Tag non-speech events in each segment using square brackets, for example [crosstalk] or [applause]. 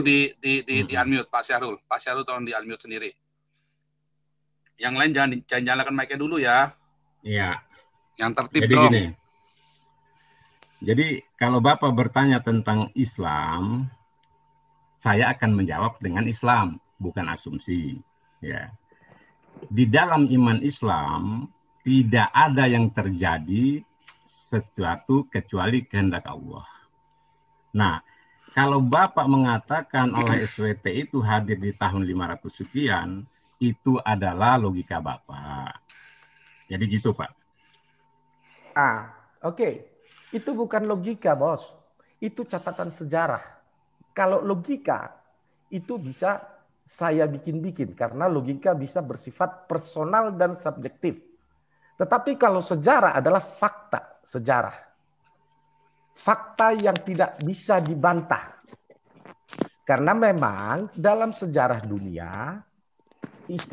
Syahrul di di di, di mm-hmm. unmute Pak Syahrul. Pak Syahrul tolong di unmute sendiri. Yang lain jangan jangan nyalakan mic-nya dulu ya. Iya. Yang tertib Jadi dong. Gini. Jadi kalau Bapak bertanya tentang Islam, saya akan menjawab dengan Islam, bukan asumsi. Ya. Di dalam iman Islam tidak ada yang terjadi sesuatu kecuali kehendak Allah. Nah, kalau Bapak mengatakan oleh SWT itu hadir di tahun 500 sekian, itu adalah logika Bapak. Jadi gitu, Pak. Ah, oke. Okay. Itu bukan logika, Bos. Itu catatan sejarah. Kalau logika itu bisa saya bikin-bikin karena logika bisa bersifat personal dan subjektif. Tetapi kalau sejarah adalah fakta sejarah fakta yang tidak bisa dibantah. Karena memang dalam sejarah dunia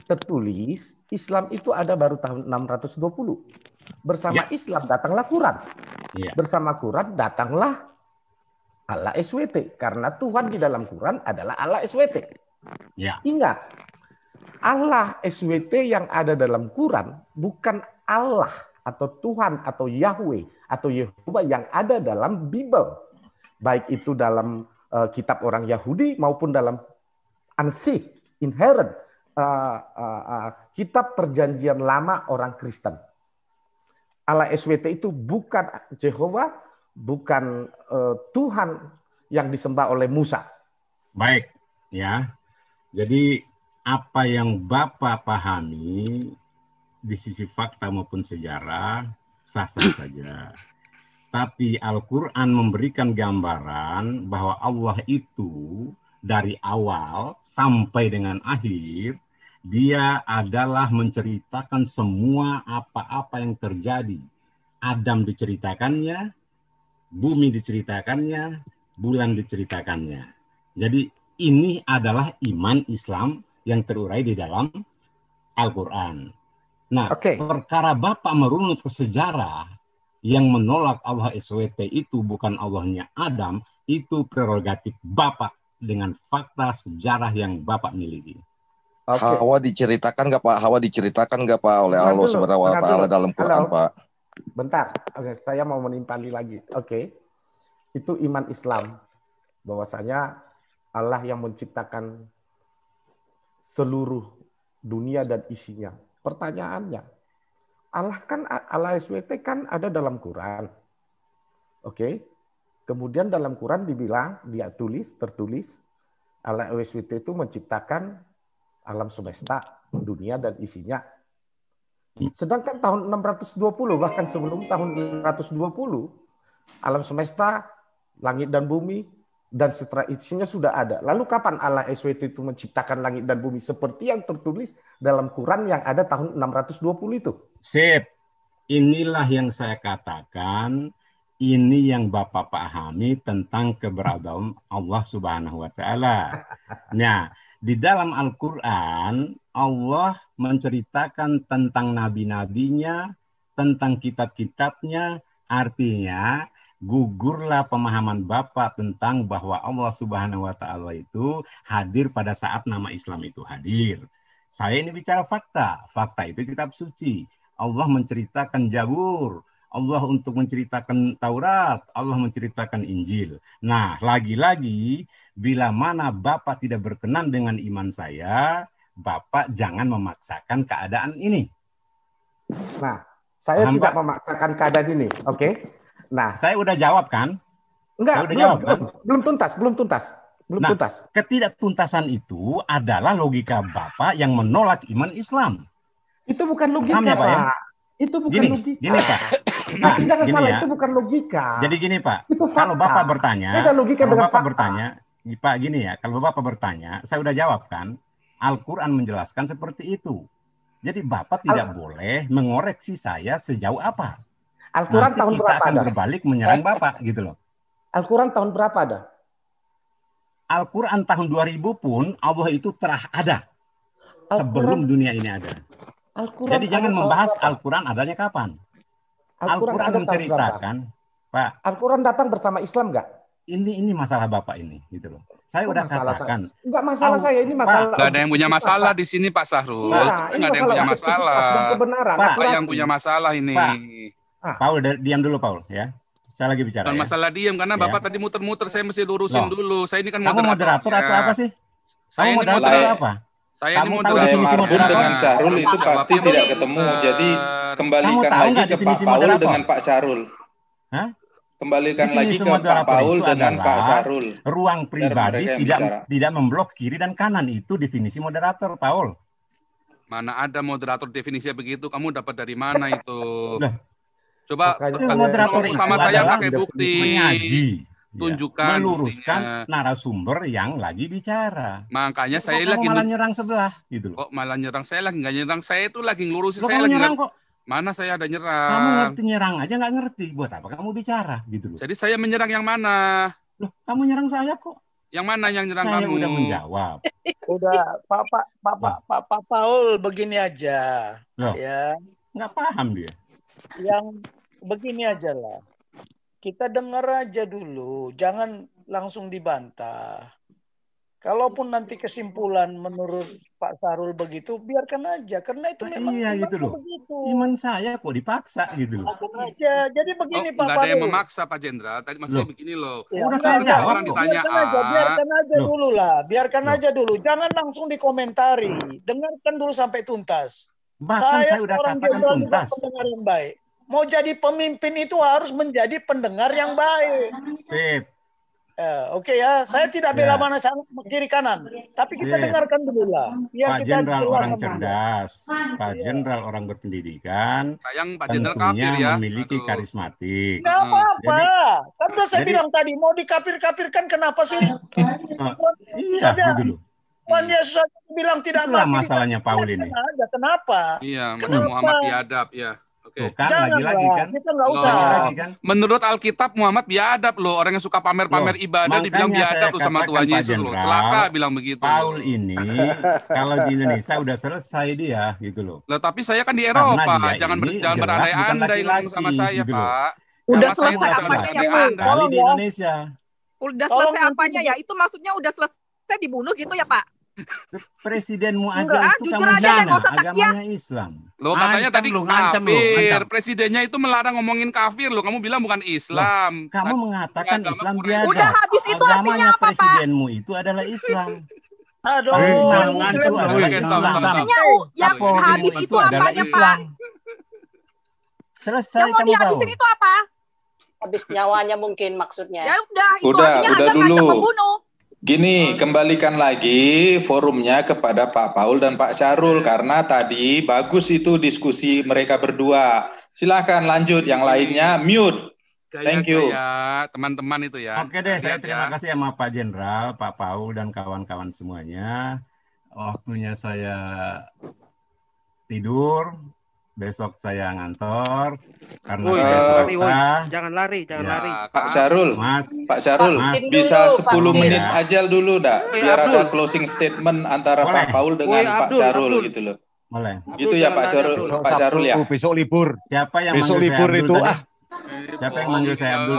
tertulis Islam itu ada baru tahun 620. Bersama ya. Islam datanglah Quran. Ya. Bersama Quran datanglah Allah SWT. Karena Tuhan di dalam Quran adalah Allah SWT. Ya. Ingat, Allah SWT yang ada dalam Quran bukan Allah atau Tuhan atau Yahweh atau Yehuwa yang ada dalam Bible, baik itu dalam uh, kitab orang Yahudi maupun dalam ansih inherent uh, uh, uh, kitab perjanjian lama orang Kristen. ala SWT itu bukan Jehovah, bukan uh, Tuhan yang disembah oleh Musa. Baik, ya. Jadi apa yang Bapak pahami di sisi fakta maupun sejarah sah-sah [clears throat] saja. Tapi Al-Quran memberikan gambaran bahwa Allah itu dari awal sampai dengan akhir, dia adalah menceritakan semua apa-apa yang terjadi. Adam diceritakannya, bumi diceritakannya, bulan diceritakannya. Jadi ini adalah iman Islam yang terurai di dalam Al-Quran. Nah, okay. perkara Bapak merunut ke sejarah yang menolak Allah SWT itu bukan Allahnya Adam, itu prerogatif Bapak dengan fakta sejarah yang Bapak miliki. Okay. Hawa diceritakan nggak Pak? Hawa diceritakan nggak Pak oleh Allah Subhanahu wa taala dalam Quran, Halo. Pak? Bentar, saya mau menimpali lagi. Oke. Okay. Itu iman Islam bahwasanya Allah yang menciptakan seluruh dunia dan isinya Pertanyaannya, Allah kan Allah SWT kan ada dalam Quran. Oke. Kemudian dalam Quran dibilang dia tulis tertulis Allah SWT itu menciptakan alam semesta, dunia dan isinya. Sedangkan tahun 620 bahkan sebelum tahun 620 alam semesta, langit dan bumi dan setelah isinya sudah ada. Lalu kapan Allah SWT itu menciptakan langit dan bumi seperti yang tertulis dalam Quran yang ada tahun 620 itu? Sip. Inilah yang saya katakan, ini yang Bapak pahami tentang keberadaan Allah Subhanahu wa taala. Nah, di dalam Al-Qur'an Allah menceritakan tentang nabi-nabinya, tentang kitab-kitabnya, artinya gugurlah pemahaman Bapak tentang bahwa Allah Subhanahu wa taala itu hadir pada saat nama Islam itu hadir. Saya ini bicara fakta. Fakta itu kitab suci. Allah menceritakan Jabur, Allah untuk menceritakan Taurat, Allah menceritakan Injil. Nah, lagi-lagi bila mana Bapak tidak berkenan dengan iman saya, Bapak jangan memaksakan keadaan ini. Nah, saya Paham, tidak Pak? memaksakan keadaan ini, oke? Okay? Nah, saya udah jawab kan? Enggak, udah belum, jawab kan? belum, kan? belum tuntas, belum tuntas. Belum nah, tuntas. ketidaktuntasan itu adalah logika Bapak yang menolak iman Islam. Itu bukan logika, ya, Pak. Ya? Itu bukan gini, logika. Gini, Pak. nah jangan gini salah, ya. itu bukan logika. Jadi gini, Pak. Itu Kalau Bapak bertanya, Beda logika kalau Bapak fakta. bertanya, Pak, gini ya, kalau Bapak bertanya, saya udah jawab kan, Al-Qur'an menjelaskan seperti itu. Jadi Bapak tidak Al boleh mengoreksi saya sejauh apa. Al-Quran tahun kita berapa akan ada? berbalik menyerang Bapak gitu loh. Al-Quran tahun berapa ada? Al-Quran tahun 2000 pun Allah itu telah ada. Sebelum dunia ini ada. Jadi jangan membahas Al-Quran adanya kapan. Al-Quran, Al menceritakan, Pak. Al-Quran datang bersama Islam enggak? Ini ini masalah Bapak ini gitu loh. Saya oh, udah masalah katakan. Saya. Enggak masalah saya ini masalah. Enggak ada yang punya masalah di sini Pak Sahrul. enggak ada yang punya masalah. Pak yang punya masalah ini. Pak, Ah. Paul, diam dulu Paul ya. Saya lagi bicara. ya. masalah diam karena ya. Bapak tadi muter-muter, saya mesti lurusin Loh. dulu. Saya ini kan Kamu moderator, moderator ya. atau apa sih? Saya Kamu moderator atau apa? Saya Kamu ini tahu definisi moderator dengan Syahrul itu pasti Bapak tidak ketemu. Jadi kembalikan lagi ke Pak Paul moderator? dengan Pak Syahrul. Hah? Kembalikan lagi ke Pak Paul dengan Pak Syahrul. Ruang pribadi tidak bicara. tidak memblok kiri dan kanan itu definisi moderator, Paul. Mana ada moderator definisinya begitu? Kamu dapat dari mana itu? Loh. Coba moderator sama kan saya pakai bukti. mengaji, iya. Tunjukkan meluruskan buktinya. narasumber yang lagi bicara. Makanya saya kok lagi malah nyerang sebelah gitu loh. Kok malah nyerang saya lagi nggak nyerang saya itu lagi ngelurusin saya lagi nyerang kok. Mana saya ada nyerang? Kamu ngerti nyerang aja nggak ngerti buat apa kamu bicara gitu loh. Jadi saya menyerang yang mana? Loh, kamu nyerang saya kok. Yang mana yang nyerang saya kamu? Udah menjawab. [laughs] udah Pak Pak Pak Pak Pak pa, Paul begini aja. Loh. Ya. Nggak paham dia. Yang begini aja lah. Kita dengar aja dulu, jangan langsung dibantah. Kalaupun nanti kesimpulan menurut Pak Sarul begitu, biarkan aja karena itu nah, memang iya, gitu loh. begitu. Iman saya kok dipaksa nah, gitu loh. Aja. Jadi begini oh, Pak Enggak ada yang memaksa Pak Jenderal. Tadi maksudnya loh. begini loh. Ya, Udah saja orang loh. ditanya biarkan aja, ah. biarkan aja dulu lah. Biarkan loh. aja dulu. Jangan langsung dikomentari. Dengarkan dulu sampai tuntas. Bahkan saya, saya sudah katakan tuntas. yang baik mau jadi pemimpin itu harus menjadi pendengar yang baik. Sip. Ya, Oke okay ya, saya tidak bela ya. mana sana kiri kanan, tapi kita Sip. dengarkan dulu lah. Ya. Pak Jenderal orang kemana. cerdas, Pak iya. Jenderal orang berpendidikan, Sayang, Pak Jenderal kafir ya. memiliki Aduh. karismatik. hmm. apa-apa, kan saya jadi, bilang tadi mau dikapir-kapirkan, kenapa sih? Oh, iya, iya. dulu. Tuhan Yesus bilang tidak Itulah mati. masalahnya Paul iya, ini. Kenapa? Iya, kenapa? Muhammad diadab ya. Tuh kan, lagi-lagi kan. Kita Lagi, kan? Menurut Alkitab Muhammad biadab loh. Orang yang suka pamer-pamer ibadah dibilang biadab tuh sama Tuhan Yesus loh. Celaka bilang begitu. Paul ini [laughs] kalau di Indonesia udah selesai dia gitu loh. Loh tapi saya kan di Eropa. Jangan ber, jangan berandai-andai sama saya, gitu Pak. Udah selesai apa ya, Pak? di Indonesia. Udah selesai apanya ya? Itu maksudnya udah selesai dibunuh gitu ya, Pak? Presidenmu aja ah, itu jujur kamu aja jana, agamanya ya. Islam. Lo katanya Ancam tadi lo, ngancam kafir. Lo, Presidennya itu melarang ngomongin kafir lo. Kamu bilang bukan Islam. Loh, kamu Tad mengatakan Islam dia. Udah habis itu agamanya artinya apa, presidenmu Pak? itu adalah Islam. Aduh, Islam ngancam lo. Artinya yang habis itu apanya, Pak? yang mau dihabisin itu apa? Habis nyawanya mungkin maksudnya. Ya udah, itu artinya agamanya pembunuh. Gini, kembalikan lagi forumnya kepada Pak Paul dan Pak Syarul karena tadi bagus itu diskusi mereka berdua. Silahkan lanjut yang lainnya mute. Thank you. teman-teman itu ya. Oke deh, saya terima ya. kasih sama Pak Jenderal, Pak Paul dan kawan-kawan semuanya. Waktunya saya tidur, besok saya ngantor karena Uy, lari, Jangan lari, jangan ya. lari. Pak Syarul Mas, Pak Syarul Mas, bisa dulu, 10 menit ya. aja dulu dah. Uy, biar Abdul. ada closing statement antara Boleh. Pak Paul dengan Uy, Abdul, Pak Syarul Abdul. gitu loh. Boleh. Gitu ya Pak Syarul Abdul. Pak Syarul ya. Besok libur. Siapa yang besok libur itu tadi? ah Siapa yang manggil saya Abdul?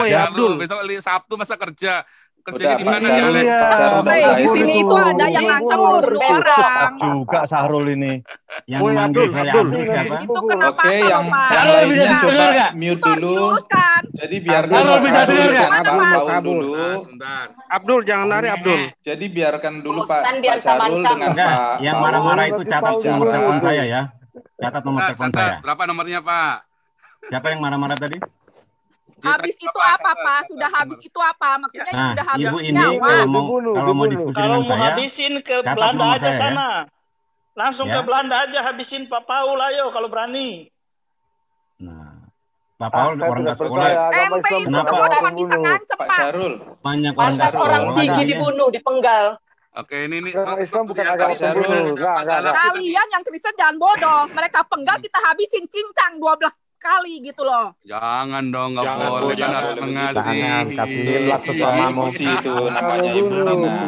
Oh, ya Abdul. Besok Sabtu masa kerja kerja di mana ya Alex? Iya. di sini itu ada yang ngancam orang. Juga Sahrul ini. Yang Woy, manggil saya Abdul siapa? Itu kenapa Oke, yang Sahrul bisa dengar enggak? Mute dulu. Jadi biar Sahrul bisa dengar enggak? Abdul dulu. Sebentar. Abdul jangan lari Abdul. Jadi biarkan dulu Pak Pak Sahrul dengan Pak. Yang marah-marah itu catat nomor telepon saya ya. Catat nomor telepon saya. Berapa nomornya Pak? Siapa yang marah-marah tadi? habis itu apa, Pak? Sudah habis itu apa? Maksudnya nah, sudah habis Ibu ini nyawa. kalau mau, dibunuh, kalau mau diskusi kalau dengan saya, habisin ke Belanda aja saya, ya. sana. Ya? Langsung ya? ke Belanda aja habisin Pak Paul ayo kalau berani. Nah, Pak Paul ah, orang nggak sekolah. Ente itu Kenapa? semua orang bisa ngancep, Pak. Sarul. Banyak orang nggak sekolah. Orang tinggi dibunuh, dipenggal. Oke, ini nih. Islam, Islam bukan agama Kalian yang Kristen jangan bodoh. Mereka penggal kita habisin cincang 12 kali gitu loh. Jangan dong, nggak boleh. Kan harus mengasihi. Jangan, kasihilah iya, sesamamu iya, iya. itu namanya ibu.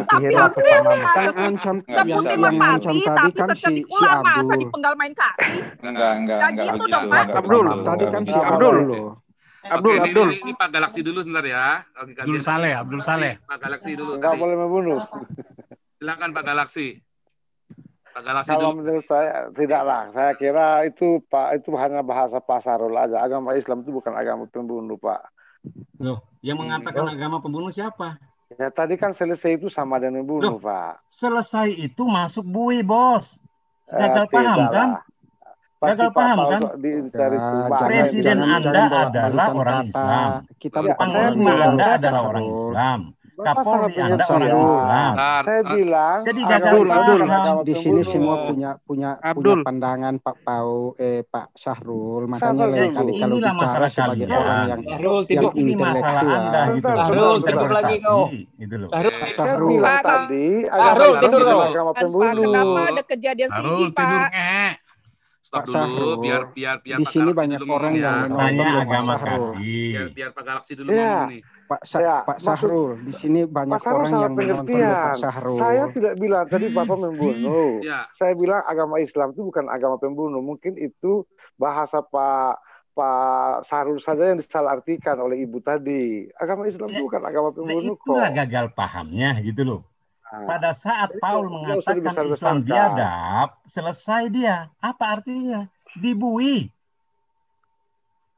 Tapi harusnya itu masuk sebuti merpati, tapi secedik ular masa dipenggal main kasih. Enggak, enggak, enggak. gitu dong, Mas. Abdul, tadi kan si Abdul. Abdul, Oke, Abdul. Ini, ini Pak Galaksi dulu sebentar ya. Abdul Saleh, Abdul Saleh. Pak Galaksi dulu. Enggak boleh membunuh. Silakan Pak Galaksi galaksi kalau dulu. menurut saya tidaklah saya kira itu pak itu hanya bahasa pasarul aja agama Islam itu bukan agama pembunuh pak loh yang hmm. mengatakan hmm. agama pembunuh siapa ya tadi kan selesai itu sama dengan membunuh loh, pak selesai itu masuk bui bos gagal eh, paham tidaklah. kan Pasti gagal paham kan? Di, dari ya, Presiden jangan, Anda jangan adalah orang Islam. Kita ya, panglima Anda adalah orang Islam. Kapolri Anda orang Islam. Saya bilang jadi Abdul, Abdul. di sini semua punya punya Abdul. punya pandangan Pak Pau eh Pak Syahrul makanya lain kali kalau bicara sebagai orang yang Syahrul, tidak ini masalah Anda gitu. Syahrul tidur lagi kau. Gitu loh. Syahrul tadi Syahrul tidur kau. Kenapa ada kejadian sini Pak? tidur eh. stop Pak dulu Sahru. biar biar biar di Pak sini Galaksi banyak dulu orang yang ya. ya. agama kasih biar biar Pak Galaksi dulu ya. ngomong nih Pak, Sa ya, Pak Sahrul, di sini banyak Pak orang yang pengertian. Pak Sahrul. Saya tidak bilang tadi Bapak membunuh. [laughs] ya. Saya bilang agama Islam itu bukan agama pembunuh. Mungkin itu bahasa Pak Pak Sahrul saja yang disalahartikan oleh ibu tadi. Agama Islam ya, bukan agama pembunuh nah, kok. Itulah gagal pahamnya gitu loh. Ah. Pada saat nah, Paul mengatakan Islam biadab, selesai dia. Apa artinya? Dibui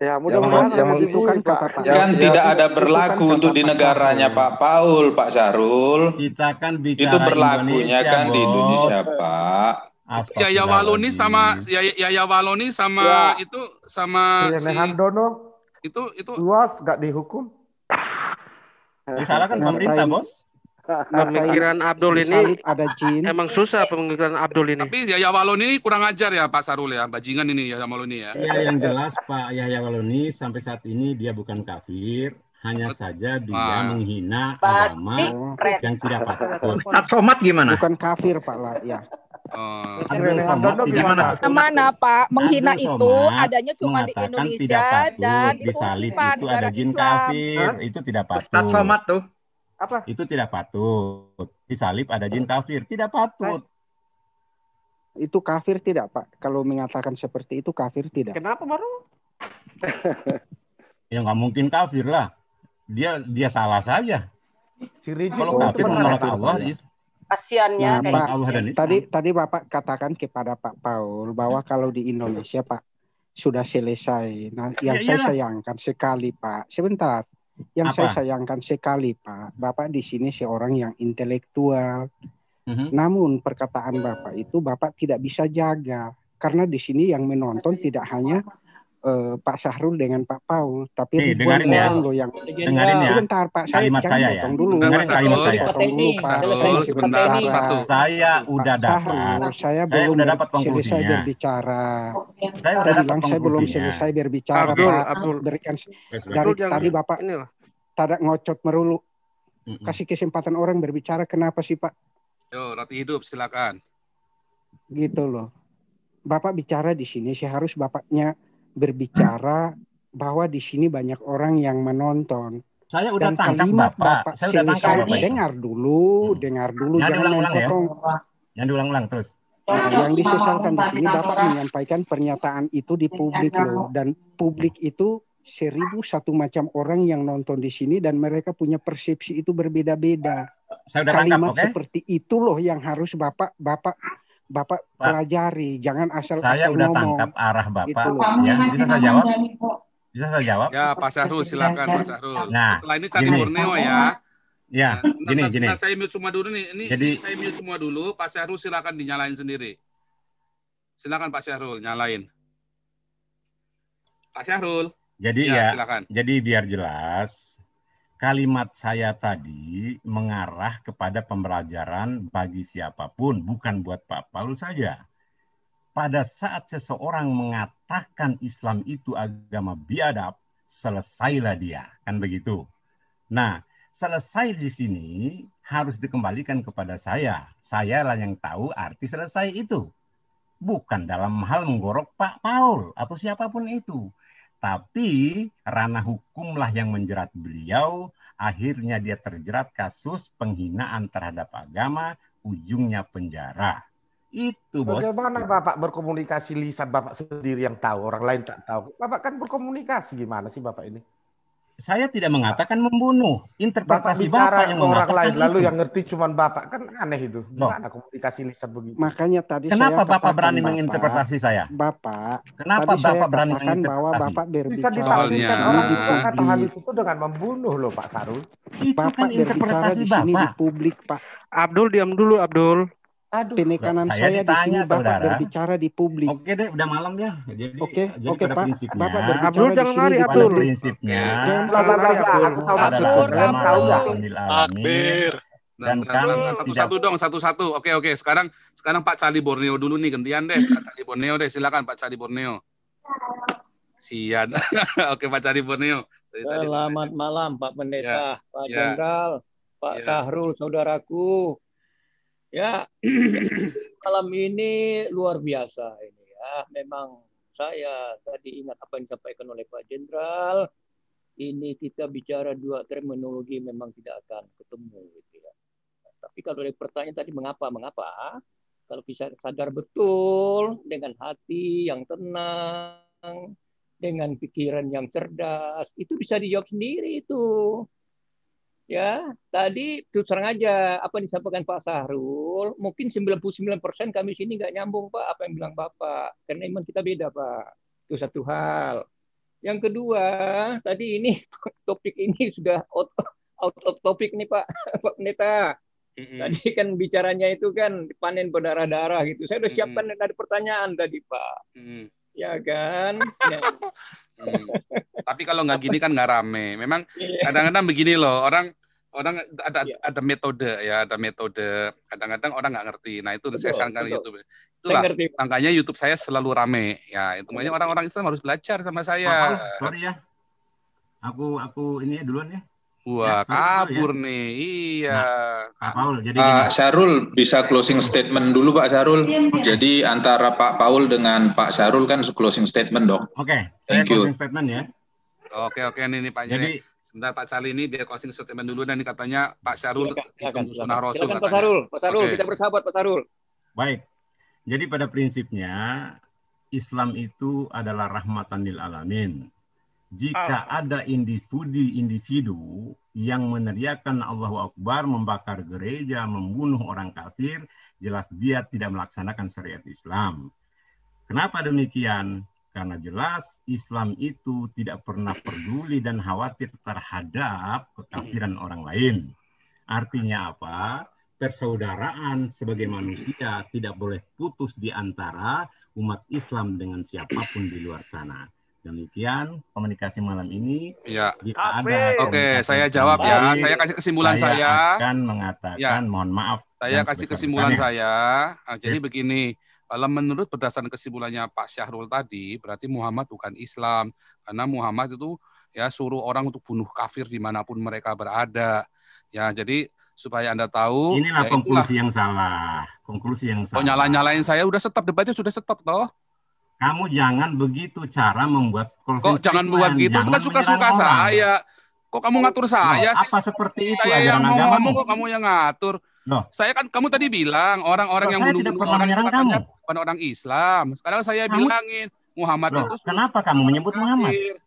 Ya, mudah-mudahan yang, yang, kan, Pak. Kan ya, tidak ya, ada berlaku untuk di negaranya Pak Paul, Pak Syarul. Kita kan bicara Itu berlakunya kan bos. di Indonesia, Pak. Ya, Yaya Waloni sama Yaya, Waloni sama ya. itu sama iya, si Handono itu itu luas nggak dihukum. Disalahkan nah, pemerintah, nah, Bos. [laughs] pemikiran Abdul ini ada jin. Emang susah pemikiran Abdul ini. Tapi Yahya Waloni ini kurang ajar ya Pak Sarul ya, bajingan ini Yahya Waloni ya. Ya yang jelas Pak Yahya Waloni sampai saat ini dia bukan kafir, hanya saja dia ah. menghina agama yang tidak [laughs] patut. Somat gimana? Bukan kafir Pak lah ya. Oh. Uh, Somat gimana? Kemana Pak? Menghina Adil itu adanya cuma di Indonesia dan di Salib itu ada jin kafir, itu tidak patut. Somat tuh. Apa? Itu tidak patut. Disalib ada jin kafir, tidak patut. Itu kafir tidak, Pak? Kalau mengatakan seperti itu kafir tidak. Kenapa, Maru? [laughs] ya nggak mungkin kafir lah. Dia dia salah saja. Ciri kalau kafir menolak Allah, ya kasiannya nah, Pak, Allah gitu. dan tadi tadi Bapak katakan kepada Pak Paul bahwa kalau di Indonesia Pak sudah selesai. Nah, yang ya, saya sayangkan sekali Pak, sebentar. Yang Apa? saya sayangkan sekali, Pak, Bapak di sini seorang yang intelektual. Mm-hmm. Namun perkataan Bapak itu Bapak tidak bisa jaga karena di sini yang menonton tidak hanya uh, Pak Sahrul dengan Pak Paul, tapi hey, ya. dengerin ya. Lo yang dengerin ya. Bentar Pak, saya kalimat saya ya. dulu. Dengerin kalimat saya. Dulu, Pak Sahrul, sebentar Saya udah dapat. Saya, belum udah dapat konklusinya. Selesai bicara. Saya udah dapat Saya belum selesai berbicara. Abdul, Pak. Abdul. Berikan dari tadi Bapak tidak ngocot merulu. Kasih kesempatan orang berbicara. Kenapa sih Pak? Yo, roti hidup silakan. Gitu loh. Bapak bicara di sini, sih harus bapaknya berbicara bahwa di sini banyak orang yang menonton. Saya udah Dan tangkap Bapak, Bapak saya udah tangkap dengar dulu, hmm. dengar dulu yang jangan ulang ulang ya. Yang diulang-ulang terus. Nah, yang disesalkan di sini Bapak menyampaikan pernyataan itu di publik loh dan publik itu seribu satu macam orang yang nonton di sini dan mereka punya persepsi itu berbeda-beda. Kalimat tangkap, okay? seperti itu loh yang harus Bapak Bapak Bapak Pak, pelajari, jangan asal Saya asal udah ngomong. tangkap arah Bapak. Gitu ya, bisa saya jawab? Bisa saya jawab? Ya, Pak Syahrul silakan Pak Syahrul. Nah, setelah ini Candi Borneo ya. Ya, nah, gini gini. Nah, saya mute semua dulu nih. Ini Jadi, saya mute semua dulu, Pak Syahrul silakan dinyalain sendiri. Silakan Pak Syahrul nyalain. Pak Syahrul. Jadi ya, ya silakan. jadi biar jelas kalimat saya tadi mengarah kepada pembelajaran bagi siapapun, bukan buat Pak Paul saja. Pada saat seseorang mengatakan Islam itu agama biadab, selesailah dia, kan begitu. Nah, selesai di sini harus dikembalikan kepada saya. Sayalah yang tahu arti selesai itu. Bukan dalam hal menggorok Pak Paul atau siapapun itu. Tapi ranah hukumlah yang menjerat beliau, akhirnya dia terjerat kasus penghinaan terhadap agama, ujungnya penjara. Itu bos. Bagaimana Bapak berkomunikasi lisan Bapak sendiri yang tahu, orang lain tak tahu. Bapak kan berkomunikasi gimana sih Bapak ini? saya tidak mengatakan membunuh. Interpretasi Bapak, Bapak yang orang mengatakan lain, itu. lalu yang ngerti cuma Bapak. Kan aneh itu. Gimana komunikasi lisan begitu? Makanya tadi Kenapa saya Bapak berani Bapak, menginterpretasi saya? Bapak. Kenapa tadi Bapak berani menginterpretasi? bahwa Bapak Bisa ditafsirkan orang itu kata habis itu dengan membunuh loh Pak Sarul. Itu kan Bapak kan interpretasi Bapak. Di publik Pak. Abdul diam dulu Abdul. Aduh, ini kanan nah, saya, saya ditanya, di sini saudara. Bapak berbicara di publik. Oke deh, udah malam ya. Jadi, oke, jadi oke pada Pak. Prinsipnya, Bapak berbicara Abdul jangan lari Abdul. prinsipnya. Iya. Jangan lari Abdul. Abdul, Abdul. Takbir. Dan kami satu-satu dong, satu-satu. Oke, oke. Sekarang sekarang Pak Cali Borneo dulu nih gantian deh. Pak Cali Borneo deh, silakan Pak Cali Borneo. Sian. [laughs] oke, Pak Cali Borneo. Selamat malam Pak Pendeta, ya, Pak ya. Jenderal, Pak ya. Sahrul saudaraku. Ya, [clears throat] malam ini luar biasa ini ya. Memang saya tadi ingat apa yang disampaikan oleh Pak Jenderal. Ini kita bicara dua terminologi memang tidak akan ketemu gitu ya. Tapi kalau dari pertanyaan tadi mengapa mengapa? Kalau bisa sadar betul dengan hati yang tenang, dengan pikiran yang cerdas, itu bisa dijawab sendiri itu. Ya, tadi terus terang aja apa yang disampaikan Pak Sahrul, mungkin 99% kami sini nggak nyambung Pak apa yang bilang Bapak. Karena iman kita beda Pak. Itu satu hal. Yang kedua, tadi ini [laughs] topik ini sudah out, out of topic nih Pak, [laughs] Pak Pendeta. Tadi kan bicaranya itu kan panen berdarah-darah gitu. Saya udah siapkan mm dari pertanyaan tadi Pak. mm Ya kan. [laughs] Mm. Tapi kalau nggak gini kan nggak rame. Memang iya. kadang-kadang begini loh orang orang ada ya. ada metode ya ada metode kadang-kadang orang nggak ngerti nah itu betul, saya sarankan YouTube itulah makanya YouTube saya selalu rame ya itu makanya iya. orang-orang Islam harus belajar sama saya Maaf, sorry ya aku aku ini ya duluan ya Wah, ya, ya. kabur ya. nih. Iya. Nah, Pak Paul, jadi Pak ah, Syarul bisa closing statement dulu Pak Syarul. Ya, ya. Jadi antara Pak Paul dengan Pak Syarul kan closing statement dong. Oke, okay, Thank saya you. closing statement ya. Oke, oke ini ini Pak. jadi Sebentar Pak Charlie ini biar closing statement dulu dan katanya Pak Syarul silakan, silakan, sunnah Rasul silakan, katanya. Pak Syarul, Pak Syarul okay. kita bersahabat Pak Syarul. Baik. Jadi pada prinsipnya Islam itu adalah rahmatan lil alamin. Jika ah. ada individu-individu yang meneriakan Allahu Akbar, membakar gereja, membunuh orang kafir, jelas dia tidak melaksanakan syariat Islam. Kenapa demikian? Karena jelas Islam itu tidak pernah peduli dan khawatir terhadap kekafiran orang lain. Artinya apa? Persaudaraan sebagai manusia tidak boleh putus di antara umat Islam dengan siapapun di luar sana. Demikian komunikasi malam ini. Ya. Jika ada Oke, saya jawab ya. Saya kasih kesimpulan saya. Saya akan mengatakan ya. mohon maaf. Saya kasih kesimpulan saya. Ah, jadi begini kalau menurut berdasarkan kesimpulannya Pak Syahrul tadi, berarti Muhammad bukan Islam karena Muhammad itu ya suruh orang untuk bunuh kafir dimanapun mereka berada. Ya, jadi supaya anda tahu. Inilah ya konklusi itulah. yang salah. Konklusi yang salah. Oh nyala-nyalain saya udah stop debatnya sudah stop toh. Kamu jangan begitu cara membuat Kok jangan buat gitu? Kan jangan kan suka-suka saya. Kok kamu ngatur saya Apa seperti itu? Saya yang ngomong kok kamu yang ngatur. Loh. Saya kan kamu tadi bilang orang-orang yang bunuh tidak orang itu kamu. bukan orang Islam. Sekarang saya kamu, bilangin Muhammad Loh, itu. Kenapa kamu menyebut Muhammad? Akhir.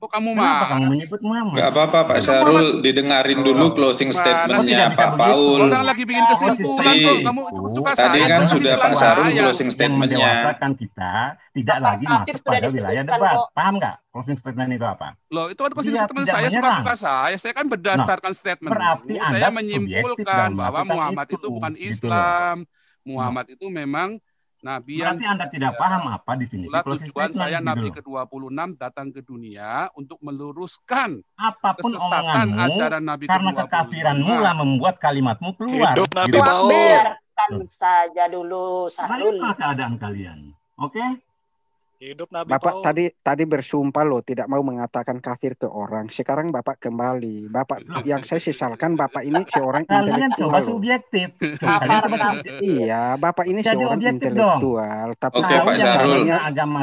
Oh kamu mah. kamu menyebut mama? Gak apa-apa Pak Syarul, didengarin oh, dulu closing statementnya Pak Paul. Orang lagi bikin oh, kesimpulan kok, kamu suka Tadi kan sudah Pak Syarul closing statementnya. Yang kita tidak lagi masuk pada wilayah debat. Paham nggak closing statement itu apa? Loh itu kan closing statement saya suka-suka saya. Saya kan nah, berdasarkan statement. Berarti saya menyimpulkan bahwa Muhammad itu bukan gitu Islam. Nah. Muhammad itu memang Nabi yang Berarti Anda tidak ya. paham apa definisi closing tujuan saya gitu Nabi ke-26 datang ke dunia untuk meluruskan apapun omonganmu ajaran Nabi karena kekafiranmu lah membuat kalimatmu keluar. Hidup Nabi Baur. Gitu Biarkan saja dulu Sahrul. Baiklah keadaan kalian. Oke? Okay? Hidup Nabi Bapak Paul. tadi tadi bersumpah loh tidak mau mengatakan kafir ke orang. Sekarang Bapak kembali. Bapak yang saya sesalkan Bapak ini seorang Kalian coba subjektif. iya, Bapak ini jadi seorang intelektual dong. tapi Oke, Pak Syarul.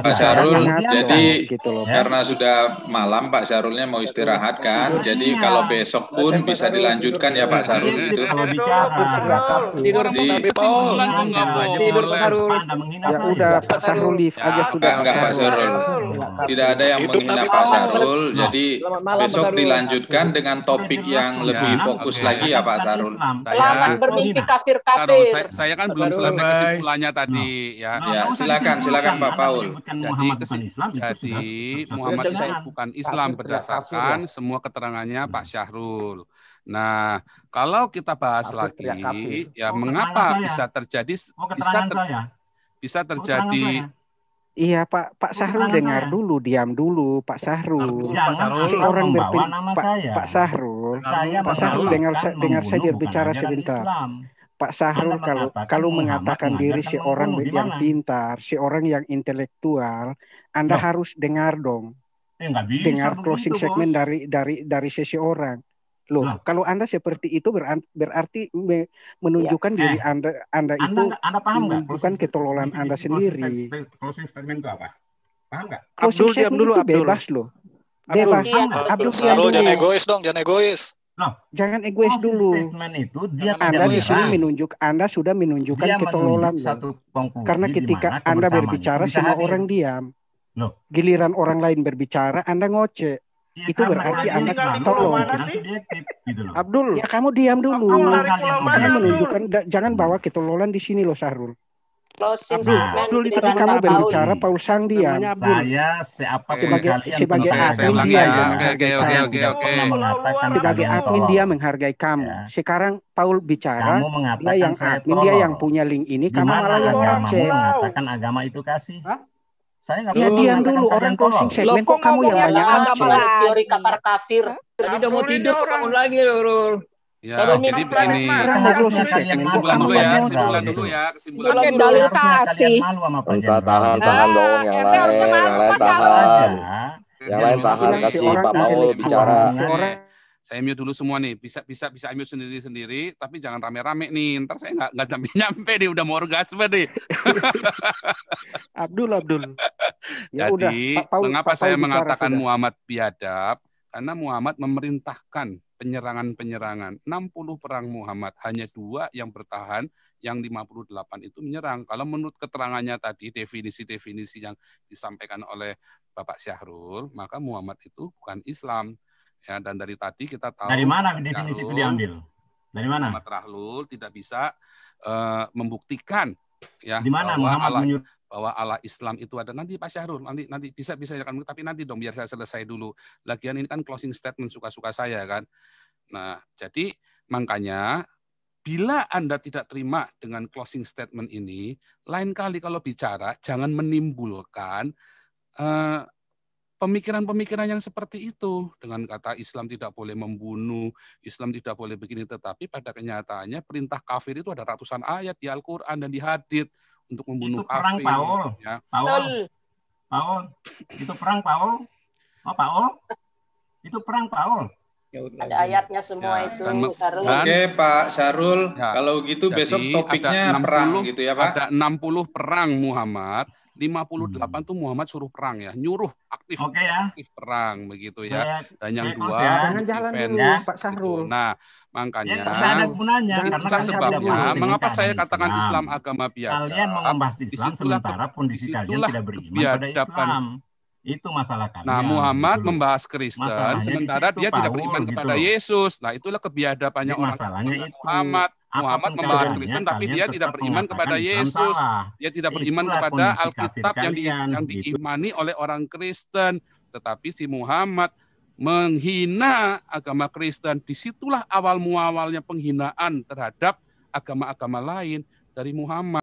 Pak Syarul jadi gitu loh. Karena sudah malam Pak Syarulnya mau istirahat kan. Iya. Jadi kalau besok pun ya. bisa dilanjutkan ya Pak Syarul iya, itu. tidur Pak Syarul. Tidur ya Pak Syarul. Ya udah Pak Syarul live aja sudah enggak Pak Sarul. Tidak ada yang Hidup menghina Pak Sarul. Nah. jadi besok dilanjutkan dengan topik yang lebih iya, fokus lagi ya Pak Sarul. Selamat bermimpi kafir-kafir. Saya, kan belum selesai kesimpulannya nah. tadi ya. ya nah, silakan, silakan Pak Paul. Jadi, jadi Muhammad itu bukan Islam berdasarkan semua keterangannya Pak hmm. Syahrul. Nah, kalau kita bahas lagi, ya oh, mengapa bisa terjadi oh, bisa ter, saya. bisa oh, terjadi Iya Pak Pak Sahru dengar saya. dulu, diam dulu Pak Sahru Jangan Pak iya, si kan orang membawa nama Pak, saya. Pak Sahru. Saya kan Pak Sahru dengar kan dengar saja bicara sebentar. Pak Sahru Anda kalau kalau mengatakan diri si orang yang pintar, si orang yang intelektual, Anda Loh. harus dengar dong. Eh, bisa dengar closing begitu, segmen bos. dari dari dari sesi orang. Loh, kalau Anda seperti itu berarti menunjukkan ya. eh, Anda Anda, anda itu Anda paham Bukan ketololan Anda sendiri. Closing statement itu apa? Paham nggak? Abdul diam dulu Abdul. Bebas loh. Bebas. Iya, Abdul, iya, diam dulu jangan egois dong, jangan egois. Loh, jangan egois dulu. Statement itu dia Anda di sini menunjuk Anda sudah menunjukkan ketololan satu Karena ketika Anda berbicara semua orang diam. Loh. Giliran orang lain berbicara Anda ngoceh. Ya, itu berarti Anda tolong gitu loh. Abdul, ya kamu diam dulu. Saya menunjukkan jangan hmm. bawa ketololan di sini loh Sahrul. Closing Abdul, Abdul itu tadi kan kamu berbicara Paul Sang dia. Saya siapa sebagai sebagai admin dia. Ya. Oke oke oke oke. Sebagai admin dia menghargai kamu. Ya. Sekarang Paul bicara kamu mengatakan dia yang admin dia yang punya link ini kamu malah yang ngomong mengatakan agama itu kasih. Hah? Saya nggak ya, diam dulu orang closing statement kok kamu yang banyak teori kafir kafir. Jadi udah mau tidur kok bangun lagi Rul. Ya, Kalau jadi ini Kesimpulan dulu ya, kesimpulan dulu ya, kesimpulan dulu. Dalil kasih. Entah tahan, tahan ah, dong yang lain, yang lain tahan. Yang lain tahan kasih Pak Paul bicara. Saya mute dulu semua nih, bisa bisa bisa mute sendiri-sendiri, tapi jangan rame-rame nih. Ntar saya nggak nggak nyampe nyampe nih, udah mau orgasme nih. Abdul, Abdul. Ya, Jadi, udah, mengapa saya mengatakan sudah. Muhammad biadab? Karena Muhammad memerintahkan penyerangan-penyerangan. 60 perang Muhammad, hanya dua yang bertahan, yang 58 itu menyerang. Kalau menurut keterangannya tadi, definisi-definisi yang disampaikan oleh Bapak Syahrul, maka Muhammad itu bukan Islam. Ya, dan dari tadi kita tahu... Dari mana definisi itu diambil? Dari mana? Muhammad Rahlul tidak bisa uh, membuktikan ya di mana Muhammad Allah, menyuruh bahwa ala Islam itu ada nanti Pak Syahrul nanti nanti bisa bisa ya kan tapi nanti dong biar saya selesai dulu. Lagian ini kan closing statement suka-suka saya kan. Nah, jadi makanya bila Anda tidak terima dengan closing statement ini, lain kali kalau bicara jangan menimbulkan uh, pemikiran-pemikiran yang seperti itu dengan kata Islam tidak boleh membunuh, Islam tidak boleh begini tetapi pada kenyataannya perintah kafir itu ada ratusan ayat di Al-Qur'an dan di hadits untuk membunuh itu perang Afi, Paul. Ya. Paul. Paul. Itu perang Paul. Oh, Paul. Itu perang Paul. Ya ada ya. ayatnya semua ya, itu, dan, Sarul. Dan, Oke, Pak Sarul. Ya, kalau gitu besok topiknya perang gitu ya, Pak. Ada 60 perang Muhammad 58 hmm. tuh Muhammad suruh perang ya, nyuruh aktif okay, ya. aktif perang begitu ya. Saya, Dan yang dua ya. jalan dulu Pak Sahrul. Gitu. Nah, makanya ya, itulah kan kan sebabnya mengapa saya katakan Islam, Islam agama biasa Kalian mengombas Islam sementara kondisi kalian tidak beriman pada Islam. Itu masalah kalian. Nah, Muhammad gitu. membahas Kristen Masalahnya sementara di dia Paul, tidak beriman gitu. kepada Yesus. Nah, itulah kebiadabannya orang masalahnya itu. Muhammad Muhammad membahas Kristen tapi dia tidak beriman kepada Yesus. Dia tidak beriman kepada Alkitab yang, di, yang gitu. diimani oleh orang Kristen. Tetapi si Muhammad menghina agama Kristen. Disitulah awal muawalnya penghinaan terhadap agama-agama lain dari Muhammad.